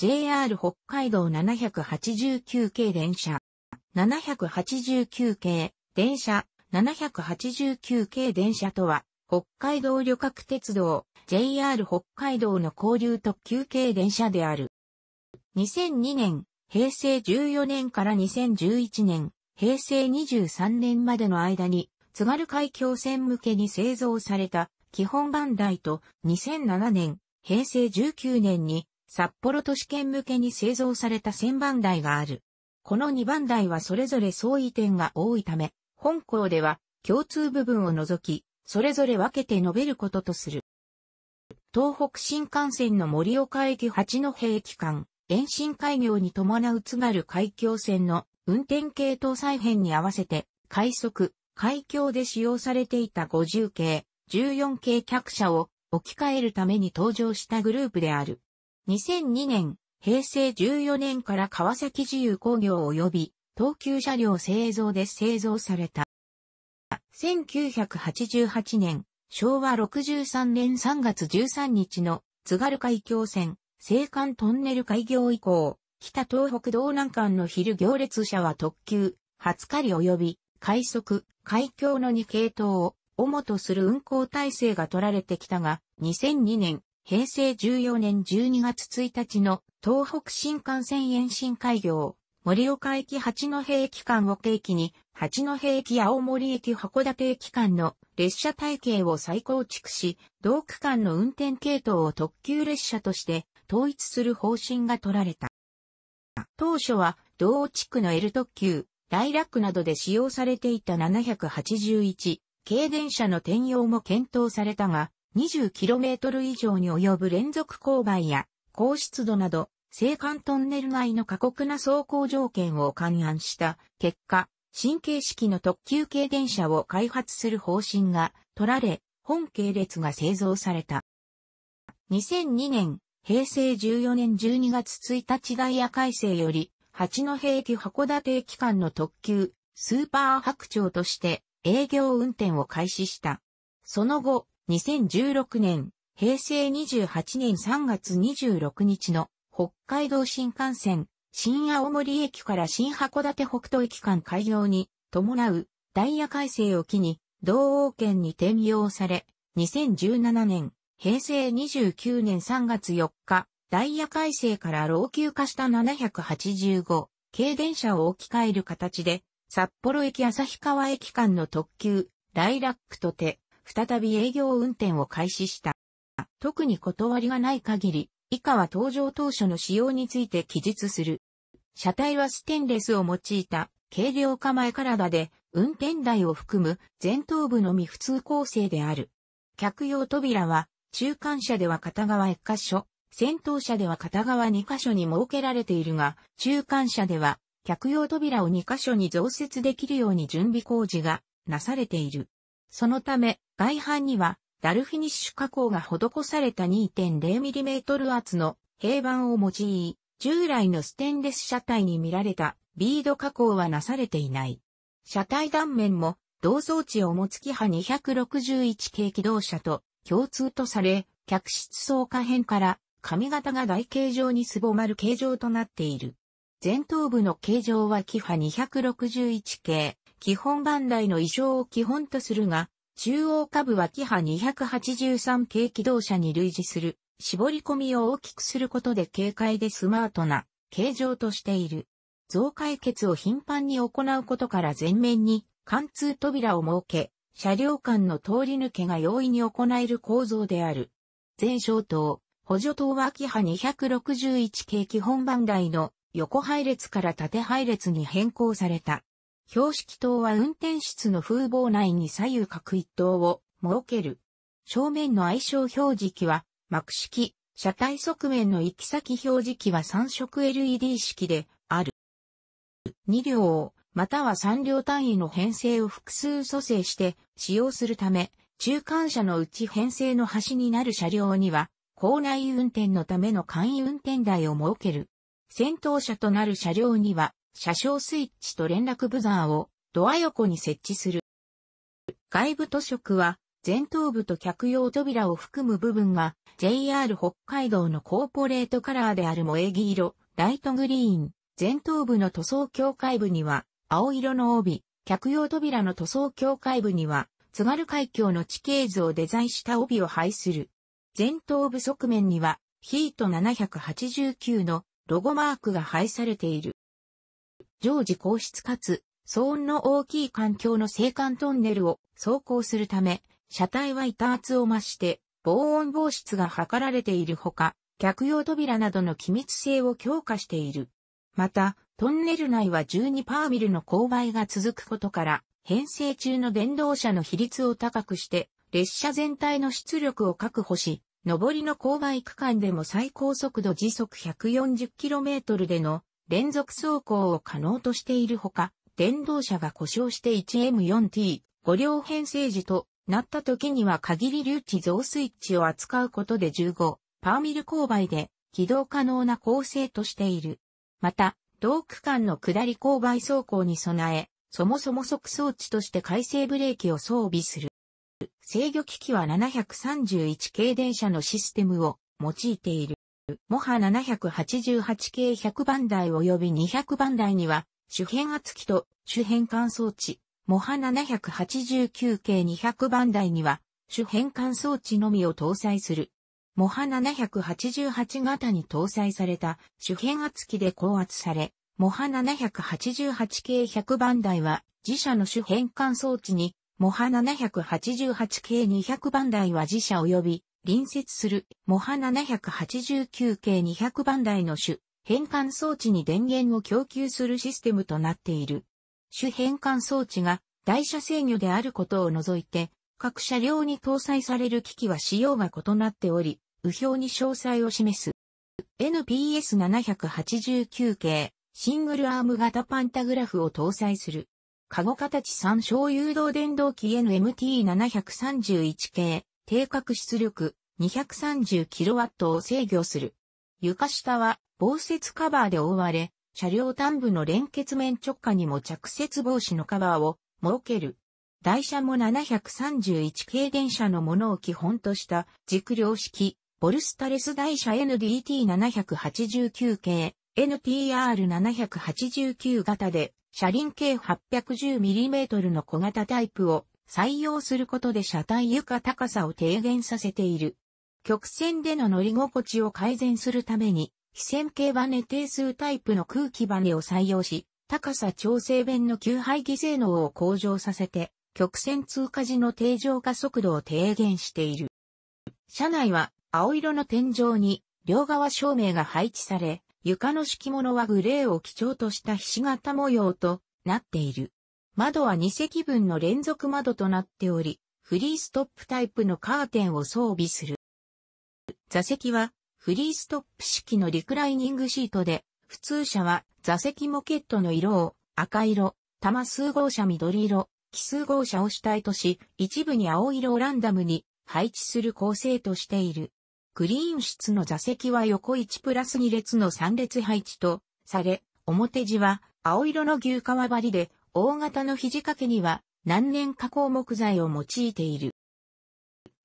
JR 北海道789系電車。789系電車。789系電車とは、北海道旅客鉄道 JR 北海道の交流特急系電車である。2002年、平成14年から2011年、平成23年までの間に、津軽海峡線向けに製造された基本番台と2007年、平成19年に札幌都市圏向けに製造された1000番台がある。この2番台はそれぞれ相違点が多いため、本校では共通部分を除き、それぞれ分けて述べることとする。東北新幹線の盛岡駅八戸駅間、延伸開業に伴う津軽海峡線の運転系統再編に合わせて、快速、海峡で使用されていた50系、14系客車を置き換えるために登場したグループである。2002年、平成14年から川崎自由工業及び東急車両製造で製造された。1988年、昭和63年3月13日の津軽海峡線、青函トンネル開業以降、北東北道南間の昼行列車は特急、初狩り及び、快速、海峡の2系統を主とする運行体制が取られてきたが、2002年、平成14年12月1日の東北新幹線延伸開業、盛岡駅八戸駅間を契機に、八戸駅青森駅函館駅間の列車体系を再構築し、同区間の運転系統を特急列車として統一する方針が取られた。当初は、同地区の L 特急、ライラックなどで使用されていた781、軽電車の転用も検討されたが、20km 以上に及ぶ連続勾配や高湿度など、青函トンネル内の過酷な走行条件を勘案した結果、新形式の特急系電車を開発する方針が取られ、本系列が製造された。2002年、平成14年12月1日ダイヤ改正より、八戸駅函館駅間の特急、スーパー白鳥として営業運転を開始した。その後、2016年、平成28年3月26日の北海道新幹線、新青森駅から新函館北斗駅間開業に伴うダイヤ改正を機に、同王圏に転用され、2017年、平成29年3月4日、ダイヤ改正から老朽化した785軽電車を置き換える形で、札幌駅旭川駅間の特急、ライラックとて、再び営業運転を開始した。特に断りがない限り、以下は登場当初の仕様について記述する。車体はステンレスを用いた軽量化前体で、運転台を含む前頭部のみ普通構成である。客用扉は、中間車では片側1箇所、先頭車では片側2箇所に設けられているが、中間車では、客用扉を2箇所に増設できるように準備工事がなされている。そのため、外板には、ダルフィニッシュ加工が施された 2.0mm 厚の平板を用い、従来のステンレス車体に見られたビード加工はなされていない。車体断面も同装置を持つキハ261系機動車と共通とされ、客室層下辺から髪型が台形状にすぼまる形状となっている。前頭部の形状はキハ261系、基本番台の衣装を基本とするが、中央下部はキハ283系機動車に類似する、絞り込みを大きくすることで軽快でスマートな形状としている。増解決を頻繁に行うことから前面に貫通扉を設け、車両間の通り抜けが容易に行える構造である。前照灯、補助灯はキハ261系基本番台の横配列から縦配列に変更された。標識灯は運転室の風防内に左右各一灯を設ける。正面の相性表示器は、幕式、車体側面の行き先表示器は3色 LED 式である。2両、または3両単位の編成を複数組成して使用するため、中間車のうち編成の端になる車両には、校内運転のための簡易運転台を設ける。先頭車となる車両には、車掌スイッチと連絡ブザーをドア横に設置する。外部図色は前頭部と客用扉を含む部分が JR 北海道のコーポレートカラーである萌木色、ライトグリーン、前頭部の塗装境界部には青色の帯、客用扉の塗装境界部には津軽海峡の地形図をデザインした帯を配する。前頭部側面にはヒート789のロゴマークが配されている。常時硬質かつ騒音の大きい環境の青函トンネルを走行するため、車体は板厚を増して防音防湿が図られているほか、客用扉などの機密性を強化している。また、トンネル内は12パーミルの勾配が続くことから、編成中の電動車の比率を高くして、列車全体の出力を確保し、上りの勾配区間でも最高速度時速 140km での連続走行を可能としているほか、電動車が故障して 1M4T、5両編成時となった時には限り留置増スイッチを扱うことで15、パーミル勾配で起動可能な構成としている。また、同区間の下り勾配走行に備え、そもそも即装置として回生ブレーキを装備する。制御機器は731系電車のシステムを用いている。モハ788系100番台及び200番台には、主変圧機と主変換装置、モハ789系200番台には、主変換装置のみを搭載する。モハ788型に搭載された主変圧機で高圧され、モハ788系100番台は、自社の主変換装置に、モハ788系200番台は自社及び隣接するモハ789系200番台の主変換装置に電源を供給するシステムとなっている。主変換装置が台車制御であることを除いて、各車両に搭載される機器は仕様が異なっており、右表に詳細を示す。NPS789 系シングルアーム型パンタグラフを搭載する。カゴ形三小誘導電動機 NMT731 系定格出力 230kW を制御する。床下は防雪カバーで覆われ、車両端部の連結面直下にも着雪防止のカバーを設ける。台車も731軽電車のものを基本とした軸量式、ボルスタレス台車 NDT789 系、NTR789 型で、車輪径 810mm の小型タイプを採用することで車体床高さを低減させている。曲線での乗り心地を改善するために、非線形バネ定数タイプの空気バネを採用し、高さ調整弁の吸排気性能を向上させて、曲線通過時の定常化速度を低減している。車内は青色の天井に両側照明が配置され、床の敷物はグレーを基調としたひし形模様となっている。窓は2席分の連続窓となっており、フリーストップタイプのカーテンを装備する。座席はフリーストップ式のリクライニングシートで、普通車は座席モケットの色を赤色、玉数号車緑色、奇数号車を主体とし、一部に青色をランダムに配置する構成としている。グリーン室の座席は横1プラス2列の3列配置とされ、表地は青色の牛革張りで大型の肘掛けには難年加工木材を用いている。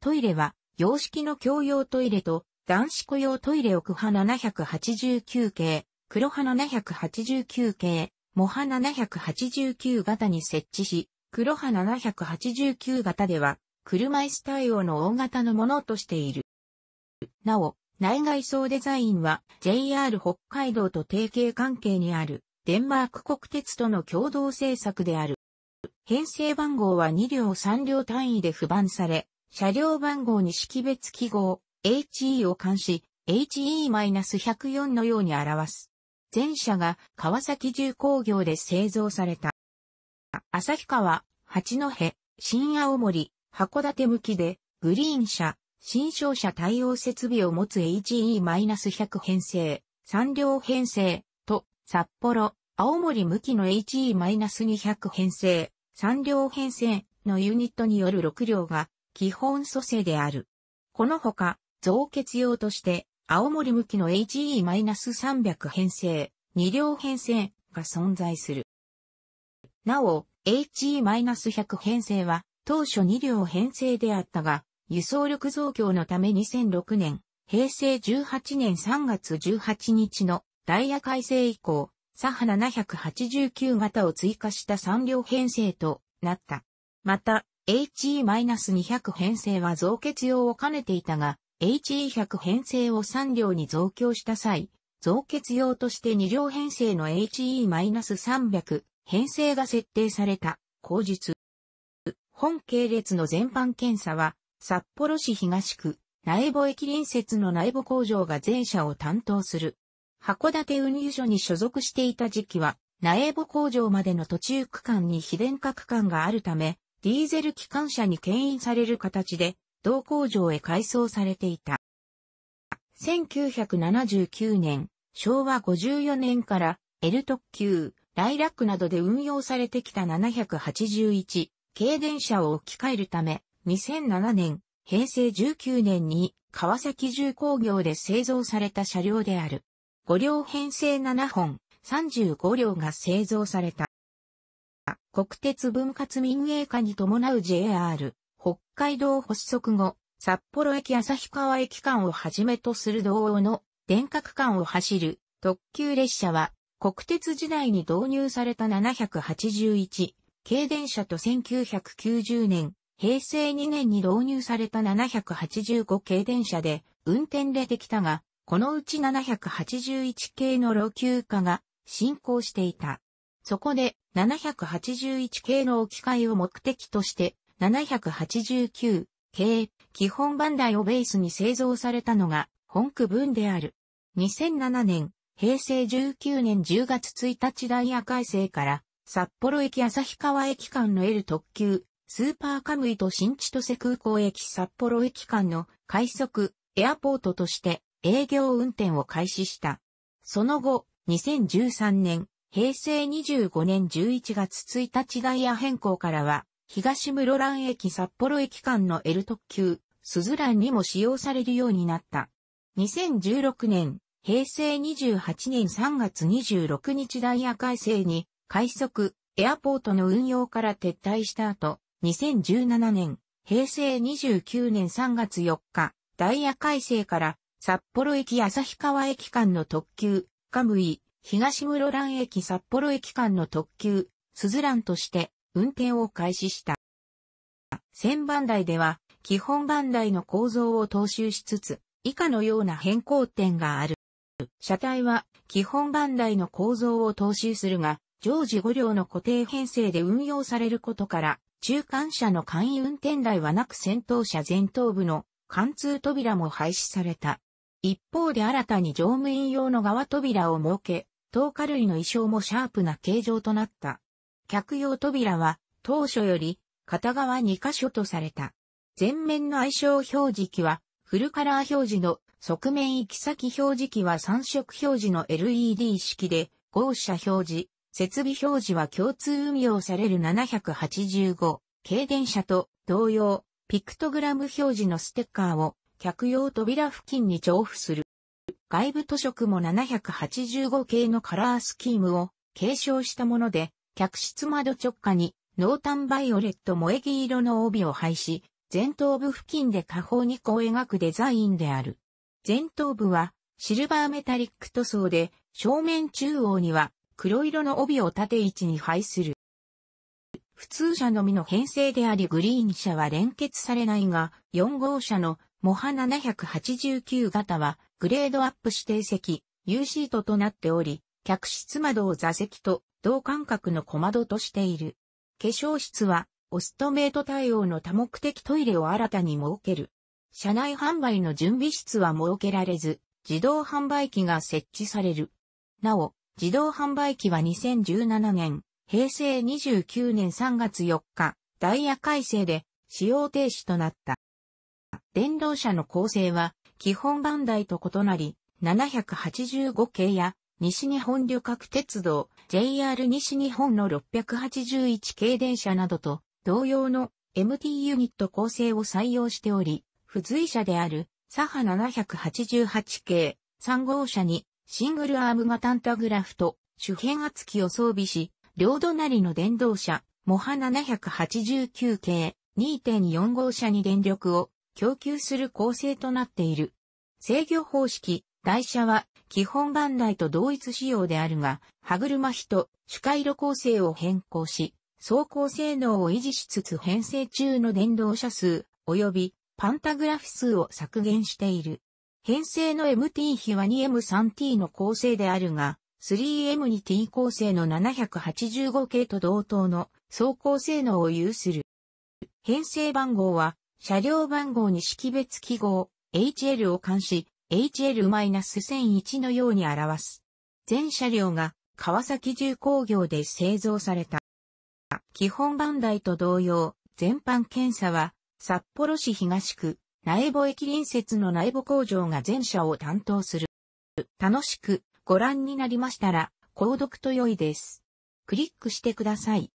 トイレは、洋式の共用トイレと男子雇用トイレ奥派789系、黒派789系、モ派789型に設置し、黒派789型では、車椅子対応の大型のものとしている。なお、内外装デザインは JR 北海道と提携関係にあるデンマーク国鉄との共同政策である。編成番号は2両3両単位で不番され、車両番号に識別記号 HE を監視 HE-104 のように表す。前者が川崎重工業で製造された。旭川、八戸、新青森、函館向きで、グリーン車、新商車対応設備を持つ HE-100 編成、3両編成、札幌、青森向きの HE-200 編成、3両編成のユニットによる6両が基本組成である。このほか、増結用として、青森向きの HE-300 編成、2両編成が存在する。なお、HE-100 編成は当初2両編成であったが、輸送力増強のため2006年、平成18年3月18日のダイヤ改正以降、サハ789型を追加した3両編成となった。また、HE-200 編成は増結用を兼ねていたが、HE100 編成を3両に増強した際、増結用として2両編成の HE-300 編成が設定された、後日。本系列の全般検査は、札幌市東区、苗穂駅隣接の苗穂工場が全社を担当する。函館運輸所に所属していた時期は、苗穂工場までの途中区間に非電化区間があるため、ディーゼル機関車に牽引される形で、同工場へ改装されていた。1979年、昭和54年から、L 特急、ライラックなどで運用されてきた781、軽電車を置き換えるため、2007年、平成19年に川崎重工業で製造された車両である。5両編成7本、35両が製造された。国鉄分割民営化に伴う JR、北海道発足後、札幌駅旭川駅間をはじめとする道様の電格間を走る特急列車は国鉄時代に導入された781軽電車と1990年、平成2年に導入された785軽電車で運転でできたが、このうち781系の老朽化が進行していた。そこで781系の置き換えを目的として789系基本ダ台をベースに製造されたのが本区分である。2007年、平成19年10月1日ダイヤ改正から札幌駅旭川駅間の L 特急スーパーカムイと新千歳空港駅札幌駅間の快速エアポートとして営業運転を開始した。その後、2013年、平成25年11月1日ダイヤ変更からは、東室蘭駅札幌駅間の L 特急、鈴蘭にも使用されるようになった。2016年、平成28年3月26日ダイヤ改正に、快速、エアポートの運用から撤退した後、2017年、平成29年3月4日、ダイヤ改正から札幌駅旭川駅間の特急、カムイ、東室蘭駅札幌駅間の特急、スズランとして運転を開始した。1000番台では、基本番台の構造を踏襲しつつ、以下のような変更点がある。車体は、基本番台の構造を踏襲するが、常時5両の固定編成で運用されることから、中間車の簡易運転台はなく先頭車前頭部の貫通扉も廃止された。一方で新たに乗務員用の側扉を設け、透過類の衣装もシャープな形状となった。客用扉は当初より片側2箇所とされた。前面の愛称表示器はフルカラー表示の側面行き先表示器は3色表示の LED 式で号車表示、設備表示は共通運用される785、軽電車と同様、ピクトグラム表示のステッカーを客用扉付近に重複する。外部図色も785系のカラースキームを継承したもので、客室窓直下に濃淡バイオレット萌黄色の帯を配し、前頭部付近で下方に弧を描くデザインである。前頭部はシルバーメタリック塗装で、正面中央には黒色の帯を縦位置に配する。普通車のみの編成でありグリーン車は連結されないが、4号車のモハ789型はグレードアップ指定席 U シートとなっており、客室窓を座席と同間隔の小窓としている。化粧室はオストメイト対応の多目的トイレを新たに設ける。車内販売の準備室は設けられず、自動販売機が設置される。なお、自動販売機は2017年、平成29年3月4日、ダイヤ改正で使用停止となった。電動車の構成は、基本バンダイと異なり、785系や、西日本旅客鉄道、JR 西日本の681系電車などと、同様の MT ユニット構成を採用しており、付随車である、サハ788系、3号車に、シングルアーム型タンタグラフと、主変圧器を装備し、両隣の電動車、モハ789系、2.4号車に電力を供給する構成となっている。制御方式、台車は基本ダ台と同一仕様であるが、歯車比と主回路構成を変更し、走行性能を維持しつつ編成中の電動車数及びパンタグラフ数を削減している。編成の MT 比は 2M3T の構成であるが、3M2T 構成の785系と同等の走行性能を有する。編成番号は車両番号に識別記号 HL を冠し、HL-1001 のように表す。全車両が川崎重工業で製造された。基本番台と同様、全般検査は札幌市東区苗穂駅隣接の苗穂工場が全車を担当する。楽しくご覧になりましたら、購読と良いです。クリックしてください。